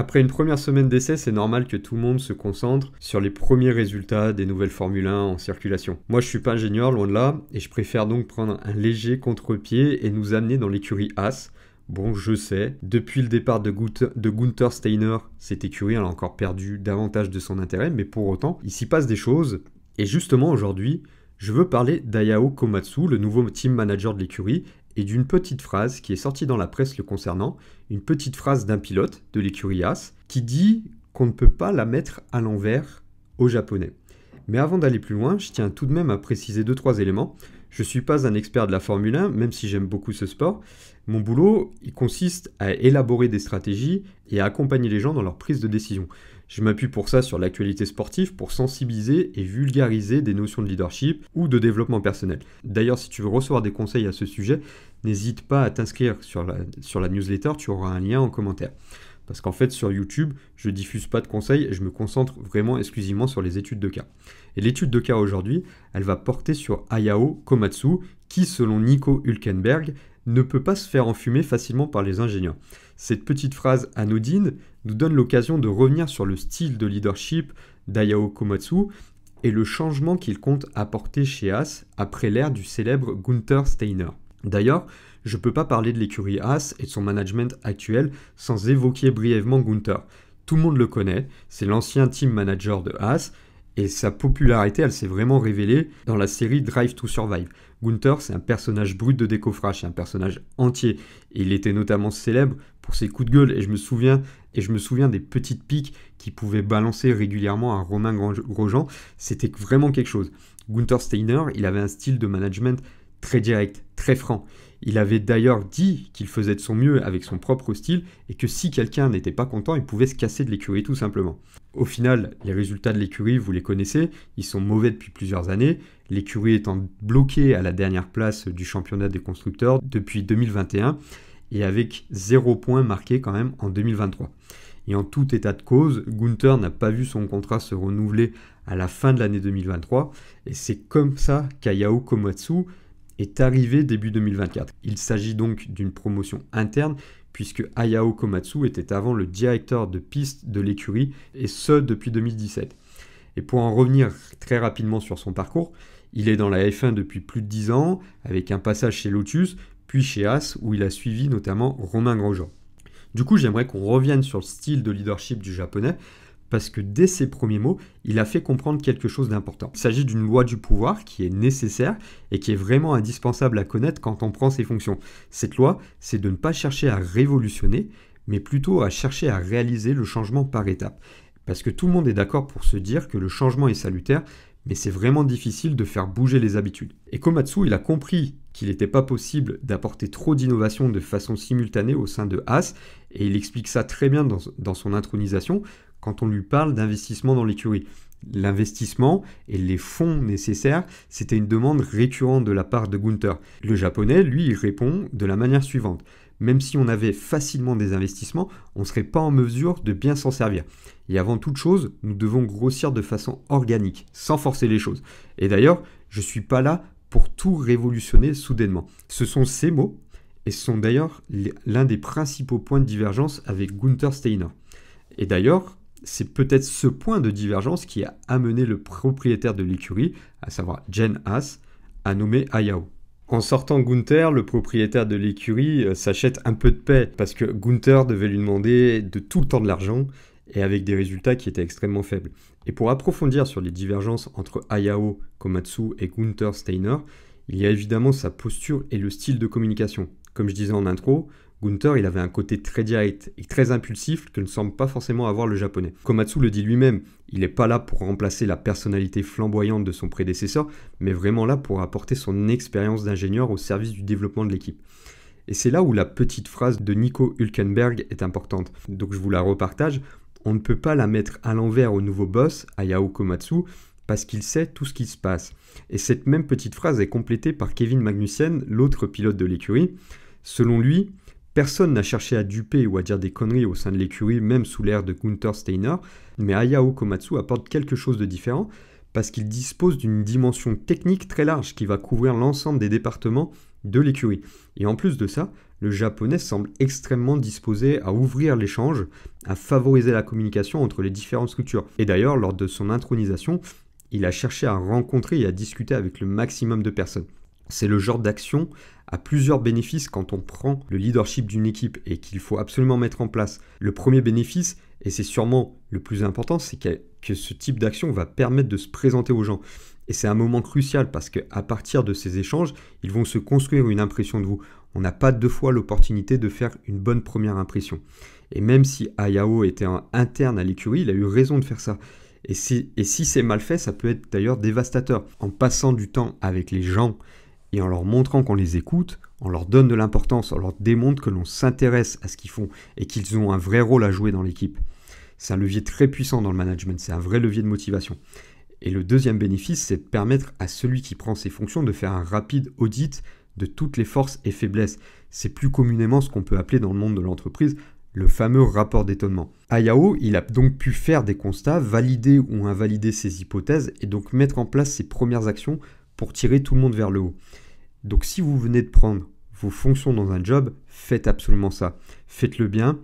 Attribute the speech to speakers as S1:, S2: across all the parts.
S1: Après une première semaine d'essai, c'est normal que tout le monde se concentre sur les premiers résultats des nouvelles Formule 1 en circulation. Moi, je suis pas ingénieur, loin de là, et je préfère donc prendre un léger contre-pied et nous amener dans l'écurie As. Bon, je sais, depuis le départ de, Gunther, Steiner, cette écurie a encore perdu davantage de son intérêt, mais pour autant, il s'y passe des choses. Et justement, aujourd'hui, je veux parler d'Ayao Komatsu, le nouveau team manager de l'écurie, et d'une petite phrase qui est sortie dans la presse le concernant, une petite phrase d'un pilote de l'écurie-as, qui dit qu'on ne peut pas la mettre à l'envers aux Japonais. Mais avant d'aller plus loin, je tiens tout de même à préciser deux trois éléments. Je ne suis pas un expert de la Formule 1, même si j'aime beaucoup ce sport. Mon boulot, il consiste à élaborer des stratégies et à accompagner les gens dans leur prise de décision. Je m'appuie pour ça sur l'actualité sportive pour sensibiliser et vulgariser des notions de leadership ou de développement personnel. D'ailleurs, si tu veux recevoir des conseils à ce sujet, n'hésite pas à t'inscrire sur la, newsletter, tu auras un lien en commentaire. Parce qu'en fait, sur YouTube, je diffuse pas de conseils et je me concentre vraiment exclusivement sur les études de cas. Et l'étude de cas aujourd'hui, elle va porter sur Ayao Komatsu, qui, selon Nico Hülkenberg, ne peut pas se faire enfumer facilement par les ingénieurs. Cette petite phrase anodine nous donne l'occasion de revenir sur le style de leadership d'Ayao Komatsu et le changement qu'il compte apporter chez As après l'ère du célèbre Gunther Steiner. D'ailleurs, je ne peux pas parler de l'écurie Haas et de son management actuel sans évoquer brièvement Gunther. Tout le monde le connaît, c'est l'ancien team manager de Haas, et sa popularité, elle s'est vraiment révélée dans la série Drive to Survive. Gunther, c'est un personnage brut de décoffrage, c'est un personnage entier. il était notamment célèbre pour ses coups de gueule, et je me souviens, et je me souviens des petites piques qu'il pouvait balancer régulièrement à Romain Grosjean. C'était vraiment quelque chose. Gunther Steiner, il avait un style de management très direct, très franc. Il avait d'ailleurs dit qu'il faisait de son mieux avec son propre style et que si quelqu'un n'était pas content, il pouvait se casser de l'écurie tout simplement. Au final, les résultats de l'écurie, vous les connaissez, ils sont mauvais depuis plusieurs années, l'écurie étant bloquée à la dernière place du championnat des constructeurs depuis 2021 et avec zéro point marqué quand même en 2023. Et en tout état de cause, Gunther n'a pas vu son contrat se renouveler à la fin de l'année 2023 et c'est comme ça qu'Ayao Komatsu est arrivé début 2024. Il s'agit donc d'une promotion interne puisque Hayao Komatsu était avant le directeur de piste de l'écurie et ce depuis 2017. Et pour en revenir très rapidement sur son parcours, il est dans la F1 depuis plus de 10 ans avec un passage chez Lotus puis chez as où il a suivi notamment Romain Grosjean. Du coup, j'aimerais qu'on revienne sur le style de leadership du japonais parce que dès ses premiers mots, il a fait comprendre quelque chose d'important. Il s'agit d'une loi du pouvoir qui est nécessaire et qui est vraiment indispensable à connaître quand on prend ses fonctions. Cette loi, c'est de ne pas chercher à révolutionner, mais plutôt à chercher à réaliser le changement par étapes. Parce que tout le monde est d'accord pour se dire que le changement est salutaire, mais c'est vraiment difficile de faire bouger les habitudes. Et Komatsu, il a compris qu'il n'était pas possible d'apporter trop d'innovations de façon simultanée au sein de Haas, et il explique ça très bien dans son intronisation, quand on lui parle d'investissement dans l'écurie. L'investissement et les fonds nécessaires, c'était une demande récurrente de la part de Gunther. Le japonais, lui, il répond de la manière suivante. Même si on avait facilement des investissements, on ne serait pas en mesure de bien s'en servir. Et avant toute chose, nous devons grossir de façon organique, sans forcer les choses. Et d'ailleurs, je ne suis pas là pour tout révolutionner soudainement. Ce sont ces mots, et ce sont d'ailleurs l'un des principaux points de divergence avec Gunther Steiner. Et d'ailleurs, c'est peut-être ce point de divergence qui a amené le propriétaire de l'écurie, à savoir Jen Haas, à nommer Ayao. En sortant Gunther, le propriétaire de l'écurie euh, s'achète un peu de paix parce que Gunther devait lui demander de tout le temps de l'argent et avec des résultats qui étaient extrêmement faibles. Et pour approfondir sur les divergences entre Ayao Komatsu et Gunther Steiner, il y a évidemment sa posture et le style de communication. Comme je disais en intro, Gunther, il avait un côté très direct et très impulsif que ne semble pas forcément avoir le japonais. Komatsu le dit lui-même, il n'est pas là pour remplacer la personnalité flamboyante de son prédécesseur, mais vraiment là pour apporter son expérience d'ingénieur au service du développement de l'équipe. Et c'est là où la petite phrase de Nico Hülkenberg est importante. Donc je vous la repartage. On ne peut pas la mettre à l'envers au nouveau boss, Ayao Komatsu, parce qu'il sait tout ce qui se passe. Et cette même petite phrase est complétée par Kevin Magnussen, l'autre pilote de l'écurie. Selon lui, Personne n'a cherché à duper ou à dire des conneries au sein de l'écurie, même sous l'ère de Gunther Steiner, mais Hayao Komatsu apporte quelque chose de différent parce qu'il dispose d'une dimension technique très large qui va couvrir l'ensemble des départements de l'écurie. Et en plus de ça, le japonais semble extrêmement disposé à ouvrir l'échange, à favoriser la communication entre les différentes structures. Et d'ailleurs, lors de son intronisation, il a cherché à rencontrer et à discuter avec le maximum de personnes. C'est le genre d'action à plusieurs bénéfices quand on prend le leadership d'une équipe et qu'il faut absolument mettre en place. Le premier bénéfice, et c'est sûrement le plus important, c'est que, ce type d'action va permettre de se présenter aux gens. Et c'est un moment crucial parce qu'à partir de ces échanges, ils vont se construire une impression de vous. On n'a pas deux fois l'opportunité de faire une bonne première impression. Et même si Ayao était interne à l'écurie, il a eu raison de faire ça. Et et si c'est mal fait, ça peut être d'ailleurs dévastateur. En passant du temps avec les gens et en leur montrant qu'on les écoute, on leur donne de l'importance, on leur démontre que l'on s'intéresse à ce qu'ils font et qu'ils ont un vrai rôle à jouer dans l'équipe. C'est un levier très puissant dans le management, c'est un vrai levier de motivation. Et le deuxième bénéfice, c'est de permettre à celui qui prend ses fonctions de faire un rapide audit de toutes les forces et faiblesses. C'est plus communément ce qu'on peut appeler dans le monde de l'entreprise le fameux rapport d'étonnement. Ayao, il a donc pu faire des constats, valider ou invalider ses hypothèses et donc mettre en place ses premières actions pour tirer tout le monde vers le haut. Donc si vous venez de prendre vos fonctions dans un job, faites absolument ça. Faites-le bien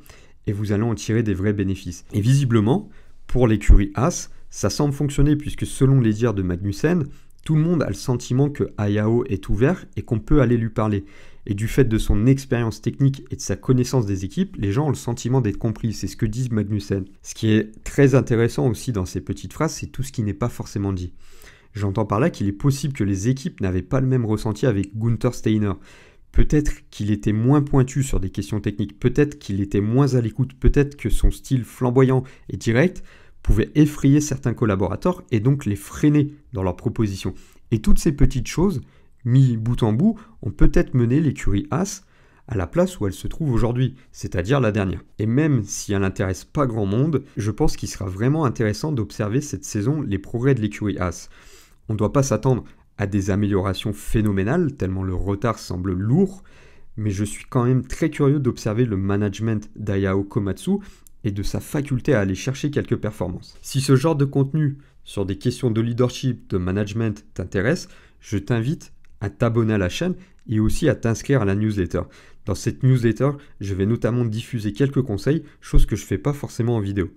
S1: et vous allez en tirer des vrais bénéfices. Et visiblement, pour l'écurie As, ça semble fonctionner puisque selon les dires de Magnussen, tout le monde a le sentiment que Ayao est ouvert et qu'on peut aller lui parler. Et du fait de son expérience technique et de sa connaissance des équipes, les gens ont le sentiment d'être compris. C'est ce que disent Magnussen. Ce qui est très intéressant aussi dans ces petites phrases, c'est tout ce qui n'est pas forcément dit. J'entends par là qu'il est possible que les équipes n'avaient pas le même ressenti avec Gunther Steiner. Peut-être qu'il était moins pointu sur des questions techniques, peut-être qu'il était moins à l'écoute, peut-être que son style flamboyant et direct pouvait effrayer certains collaborateurs et donc les freiner dans leurs propositions. Et toutes ces petites choses, mis bout en bout, ont peut-être mené l'écurie As à la place où elle se trouve aujourd'hui, c'est-à-dire la dernière. Et même si elle n'intéresse pas grand monde, je pense qu'il sera vraiment intéressant d'observer cette saison les progrès de l'écurie As. On ne doit pas s'attendre à des améliorations phénoménales, tellement le retard semble lourd, mais je suis quand même très curieux d'observer le management d'Ayao Komatsu et de sa faculté à aller chercher quelques performances. Si ce genre de contenu sur des questions de leadership, de management t'intéresse, je t'invite à t'abonner à la chaîne et aussi à t'inscrire à la newsletter. Dans cette newsletter, je vais notamment diffuser quelques conseils, chose que je ne fais pas forcément en vidéo.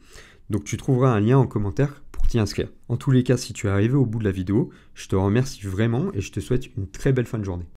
S1: Donc tu trouveras un lien en commentaire inscrire. En tous les cas, si tu es arrivé au bout de la vidéo, je te remercie vraiment et je te souhaite une très belle fin de journée.